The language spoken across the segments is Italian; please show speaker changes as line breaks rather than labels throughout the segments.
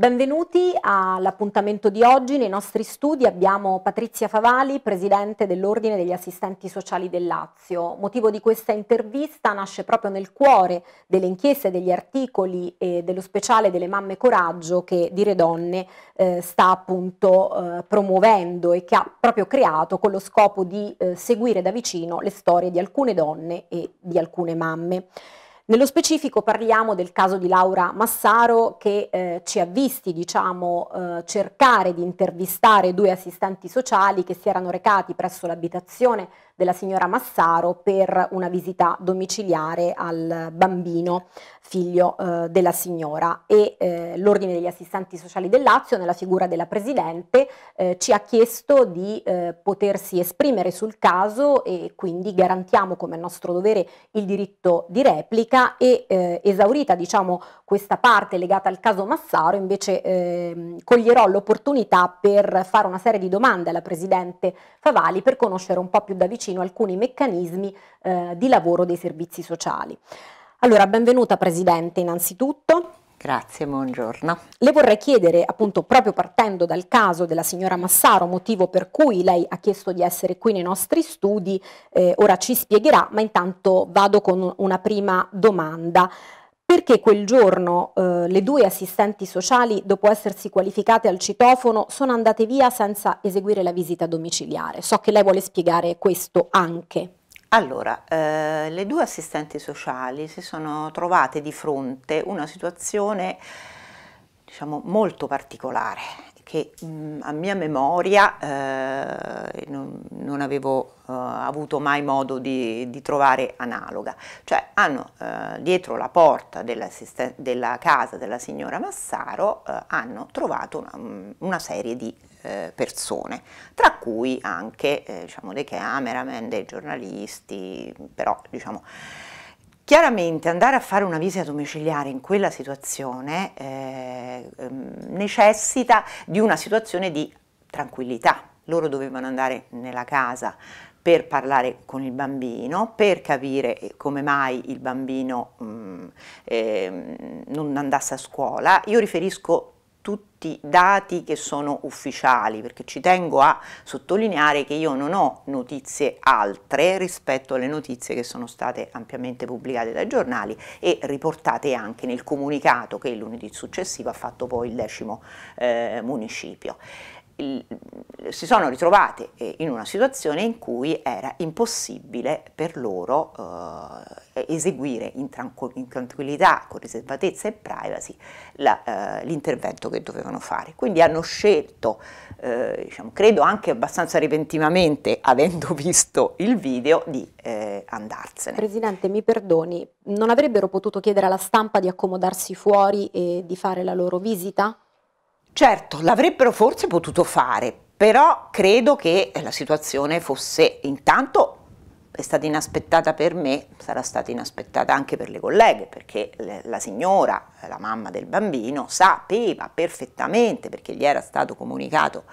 Benvenuti all'appuntamento di oggi. Nei nostri studi abbiamo Patrizia Favali, presidente dell'Ordine degli Assistenti Sociali del Lazio. Motivo di questa intervista nasce proprio nel cuore delle inchieste, degli articoli e dello speciale delle mamme Coraggio che Dire Donne eh, sta appunto eh, promuovendo e che ha proprio creato con lo scopo di eh, seguire da vicino le storie di alcune donne e di alcune mamme. Nello specifico parliamo del caso di Laura Massaro che eh, ci ha visti diciamo, eh, cercare di intervistare due assistenti sociali che si erano recati presso l'abitazione della signora Massaro per una visita domiciliare al bambino figlio eh, della signora e eh, l'Ordine degli Assistenti Sociali del Lazio nella figura della Presidente eh, ci ha chiesto di eh, potersi esprimere sul caso e quindi garantiamo come nostro dovere il diritto di replica e eh, esaurita diciamo, questa parte legata al caso Massaro invece ehm, coglierò l'opportunità per fare una serie di domande alla Presidente Favali per conoscere un po' più da vicino vicino alcuni meccanismi eh, di lavoro dei servizi sociali. Allora, benvenuta Presidente innanzitutto.
Grazie, buongiorno. Le
vorrei chiedere, appunto, proprio partendo dal caso della signora Massaro, motivo per cui lei ha chiesto di essere qui nei nostri studi, eh, ora ci spiegherà, ma intanto vado con una prima domanda perché quel giorno eh, le due assistenti sociali, dopo essersi qualificate al citofono, sono andate via senza eseguire la visita domiciliare. So che lei vuole spiegare questo anche.
Allora, eh, le due assistenti sociali si sono trovate di fronte a una situazione diciamo, molto particolare che mh, mm, a mia memoria eh, non, non, avevo eh, avuto mai modo di, di, trovare analoga. Cioè hanno eh, dietro la porta della, casa della signora Massaro eh, hanno trovato una, mm, una serie di eh, persone, tra cui anche eh, diciamo, dei cameraman, dei giornalisti, però diciamo Chiaramente andare a fare una visita domiciliare in quella situazione eh, ehm, necessita di una situazione di tranquillità. Loro dovevano andare nella casa per parlare con il bambino, per capire eh, come mai il bambino mh, mm, eh, non andasse a scuola. Io riferisco tutti dati che sono ufficiali, perché ci tengo a sottolineare che io non ho notizie altre rispetto alle notizie che sono state ampiamente pubblicate dai giornali e riportate anche nel comunicato che lunedì successivo ha fatto poi il decimo eh, municipio si sono ritrovate eh, in una situazione in cui era impossibile per loro eh, eseguire in, tranquillità, con riservatezza e privacy eh, l'intervento eh, che dovevano fare. Quindi hanno scelto, eh, diciamo, credo anche abbastanza repentinamente, avendo visto il video, di eh, andarsene. Presidente, mi perdoni,
non avrebbero potuto chiedere alla stampa di accomodarsi fuori e di fare la loro visita?
Certo, l'avrebbero forse potuto fare, però credo che eh, la situazione fosse intanto è stata inaspettata per me, sarà stata inaspettata anche per le colleghe, perché la signora, la mamma del bambino, sapeva perfettamente, perché gli era stato comunicato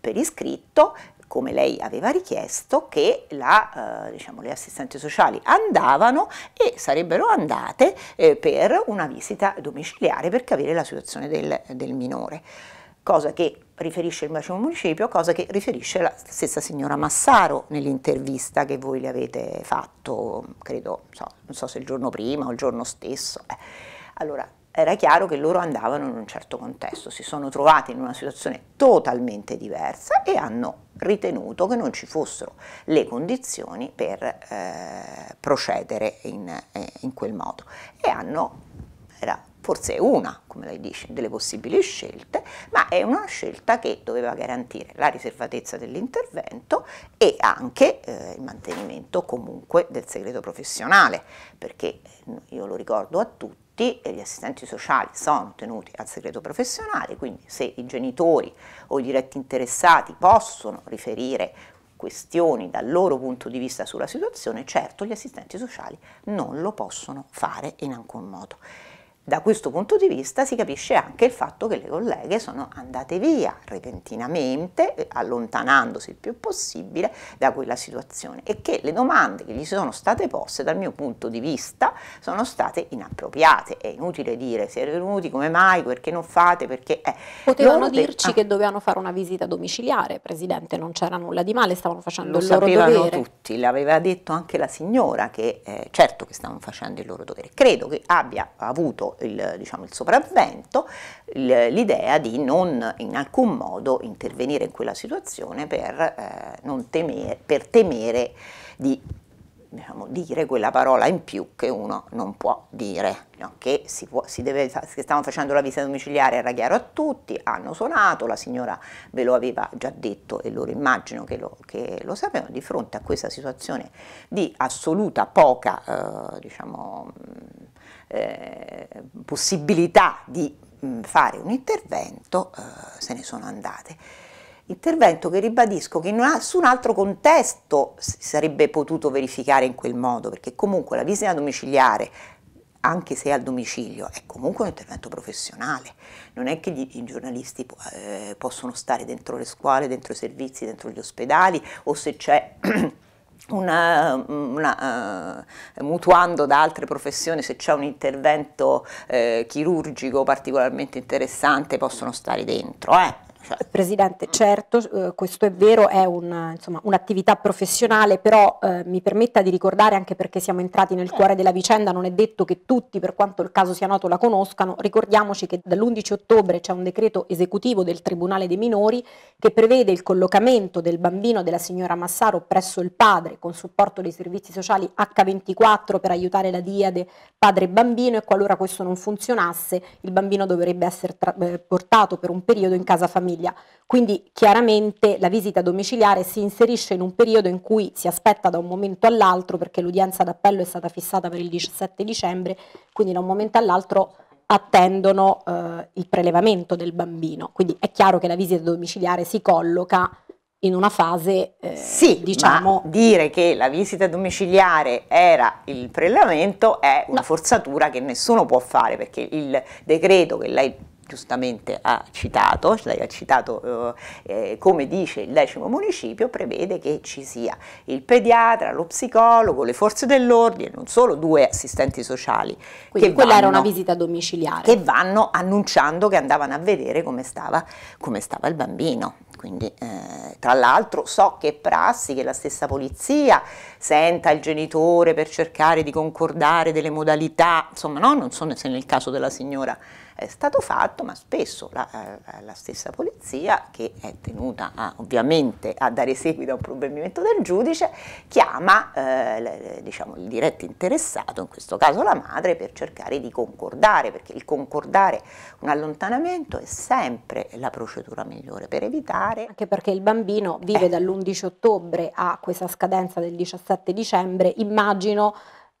per iscritto, come lei aveva richiesto, che la, eh, diciamo, le assistenti sociali andavano e sarebbero andate eh, per una visita domiciliare per capire la situazione del, del minore cosa che riferisce il Bacino municipio, cosa che riferisce la stessa signora Massaro nell'intervista che voi le avete fatto, credo, so, non so se il giorno prima o il giorno stesso. Allora, era chiaro che loro andavano in un certo contesto, si sono trovati in una situazione totalmente diversa e hanno ritenuto che non ci fossero le condizioni per eh, procedere in, eh, in, quel modo e hanno, era forse una, come lei dice, delle possibili scelte, ma è una scelta che doveva garantire la riservatezza dell'intervento e anche eh, il mantenimento comunque del segreto professionale, perché eh, io lo ricordo a tutti, tutti gli assistenti sociali sono tenuti al segreto professionale, quindi se i genitori o i diretti interessati possono riferire questioni dal loro punto di vista sulla situazione, certo gli assistenti sociali non lo possono fare in alcun modo. Da questo punto di vista si capisce anche il fatto che le colleghe sono andate via repentinamente, eh, allontanandosi il più possibile da quella situazione e che le domande che gli sono state poste dal mio punto di vista sono state inappropriate. È inutile dire siete venuti, come mai, perché non fate, perché... Eh.
Potevano dirci
ah, che dovevano fare una visita domiciliare, Presidente, non c'era nulla di male, stavano
facendo il loro dovere. Lo sapevano
tutti, l'aveva detto anche la signora che eh, certo che stavano facendo il loro dovere. Credo che abbia avuto il, diciamo, il sopravvento l'idea di non in alcun modo intervenire in quella situazione per, eh, temere, per temere di Diciamo, dire quella parola in più che uno non può dire, no? che si, può, si deve, se stavano facendo la visita domiciliare era chiaro a tutti, hanno suonato, la signora ve lo aveva già detto e loro immagino che lo, che lo sapevano, di fronte a questa situazione di assoluta poca, eh, diciamo, eh, possibilità di mm, fare un intervento eh, se ne sono andate. Intervento che ribadisco che in nessun altro contesto si sarebbe potuto verificare in quel modo, perché comunque la visita domiciliare, anche se al domicilio, è comunque un intervento professionale. Non è che gli, i giornalisti eh, possono stare dentro le scuole, dentro i servizi, dentro gli ospedali o se c'è una, una, uh, mutuando da altre professioni se c'è un intervento uh, chirurgico particolarmente interessante possono stare dentro. Eh.
Presidente, certo, eh, questo è vero, è un'attività professionale, però eh, mi permetta di ricordare, anche perché siamo entrati nel cuore della vicenda, non è detto che tutti, per quanto il caso sia noto, la conoscano, ricordiamoci che dall'11 ottobre c'è un decreto esecutivo del Tribunale dei Minori che prevede il collocamento del bambino della signora Massaro presso il padre con supporto dei servizi sociali H24 per aiutare la diade padre e bambino e qualora questo non funzionasse il bambino dovrebbe essere eh, portato per un periodo in casa famiglia famiglia. Quindi chiaramente la visita domiciliare si inserisce in un periodo in cui si aspetta da un momento all'altro, perché l'udienza d'appello è stata fissata per il 17 dicembre, quindi da un momento all'altro attendono eh, il prelevamento del bambino. Quindi è chiaro che la visita domiciliare si colloca in una fase eh, sì, diciamo
dire che la visita domiciliare era il prelevamento è una no. forzatura che nessuno può fare perché il decreto che lei giustamente ha citato, lei ha citato eh, eh, come dice il decimo municipio, prevede che ci sia il pediatra, lo psicologo, le forze dell'ordine, non solo due assistenti sociali. Quindi quella vanno, era una visita domiciliare. Che vanno annunciando che andavano a vedere come stava, come stava il bambino. Quindi, eh, tra l'altro so che è prassi che la stessa polizia senta il genitore per cercare di concordare delle modalità, insomma no, non so se nel caso della signora è stato fatto, ma spesso la, eh, la stessa polizia, che è tenuta a, ovviamente a dare seguito a un provvedimento del giudice, chiama eh, diciamo, il diretto interessato, in questo caso la madre, per cercare di concordare, perché il concordare un allontanamento è sempre la procedura migliore per evitare fare. Anche perché il bambino vive eh. dall'11 ottobre
a questa scadenza del 17 dicembre, immagino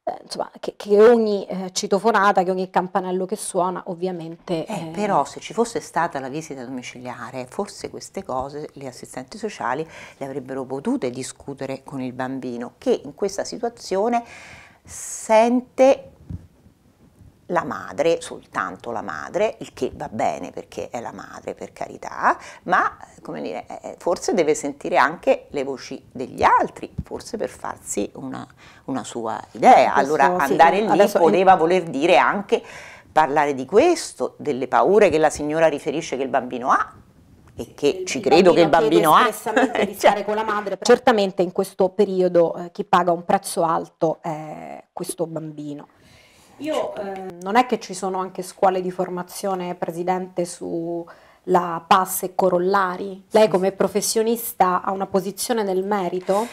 eh, insomma, che, che, ogni eh, citofonata, che ogni campanello che suona ovviamente... Eh, eh, però
se ci fosse stata la visita domiciliare, forse queste cose le assistenti sociali le avrebbero potute discutere con il bambino, che in questa situazione sente la madre, soltanto la madre, il che va bene perché è la madre per carità, ma come dire, eh, eh, forse deve sentire anche le voci degli altri, forse per farsi una, una sua idea. Allora andare sì, lì poteva in... voler dire anche parlare di questo, delle paure che la signora riferisce che il bambino ha, e che il ci credo che il bambino ha. di stare
cioè, con la madre. Certamente in questo periodo eh, chi paga un prezzo alto è questo bambino. Io cioè, eh, non è che ci sono anche scuole di formazione presidente sulla PAS e corollari. Lei come professionista ha una posizione nel merito?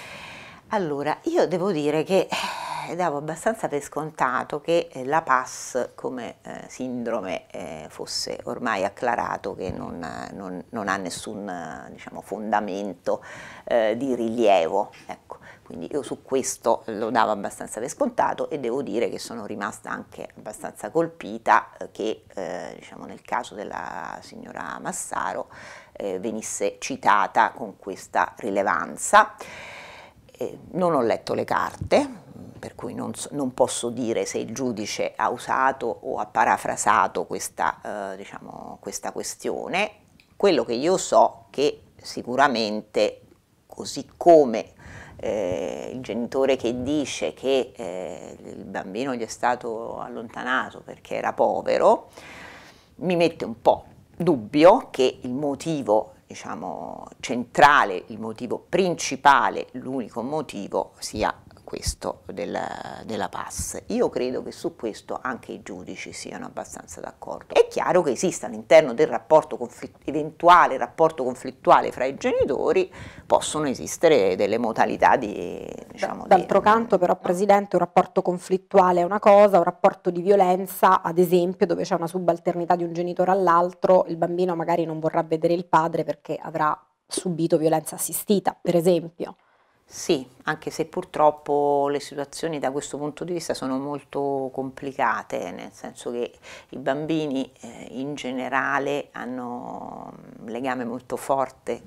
Allora, io devo dire che eh, davo abbastanza per scontato che eh, la PAS come eh, sindrome eh, fosse ormai acclarato che non, non, non ha nessun diciamo, fondamento eh, di rilievo. Ecco quindi io su questo lo davo abbastanza per scontato e devo dire che sono rimasta anche abbastanza colpita eh, che eh, diciamo nel caso della signora Massaro eh, venisse citata con questa rilevanza. Eh, non ho letto le carte, per cui non, so, non, posso dire se il giudice ha usato o ha parafrasato questa, eh, diciamo, questa questione. Quello che io so è che sicuramente così come eh, il genitore che dice che eh, il bambino gli è stato allontanato perché era povero, mi mette un po' dubbio che il motivo diciamo, centrale, il motivo principale, l'unico motivo sia questo della, della PAS. Io credo che su questo anche i giudici siano abbastanza d'accordo. È chiaro che esista all'interno del rapporto eventuale rapporto conflittuale fra i genitori possono esistere delle modalità di... Diciamo,
D'altro di, canto però Presidente un rapporto conflittuale è una cosa, un rapporto di violenza ad esempio dove c'è una subalternità di un genitore all'altro, il bambino magari non vorrà vedere il padre perché avrà subito violenza assistita per esempio.
Sì, anche se purtroppo le situazioni da questo punto di vista sono molto complicate, nel senso che i bambini eh, in generale hanno un mm, legame molto forte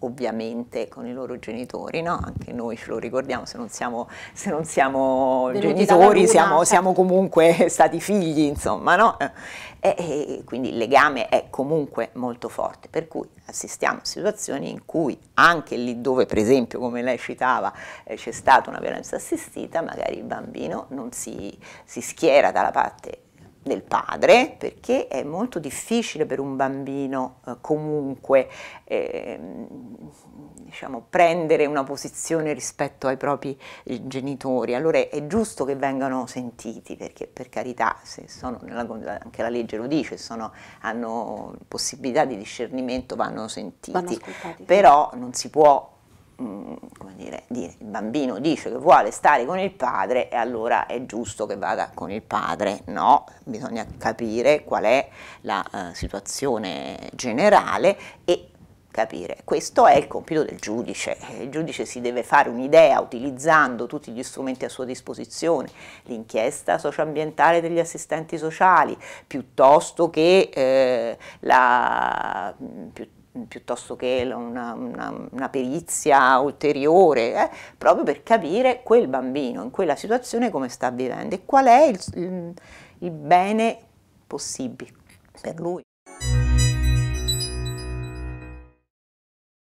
ovviamente con i loro genitori, no? anche noi ce lo ricordiamo, se non siamo, se non siamo genitori siamo, cioè. siamo, comunque stati figli, insomma, no? e, e quindi il legame è comunque molto forte, per cui assistiamo a situazioni in cui anche lì dove per esempio come lei citava eh, c'è stata una violenza assistita, magari il bambino non si, si schiera dalla parte del padre perché è molto difficile per un bambino eh, comunque eh, diciamo, prendere una posizione rispetto ai propri eh, genitori. Allora è giusto che vengano sentiti perché per carità, nella, anche la legge lo dice, sono, hanno possibilità di discernimento, vanno sentiti, vanno però non si può Mm, come dire, dire, il bambino dice che vuole stare con il padre e allora è giusto che vada con il padre, no, bisogna capire qual è la uh, situazione generale e capire. Questo è il compito del giudice, il giudice si deve fare un'idea utilizzando tutti gli strumenti a sua disposizione, l'inchiesta socioambientale degli assistenti sociali, piuttosto che eh, la... Piuttosto piuttosto che una, una, una perizia ulteriore, eh, proprio per capire quel bambino in quella situazione come sta vivendo e qual è il, il bene possibile per lui.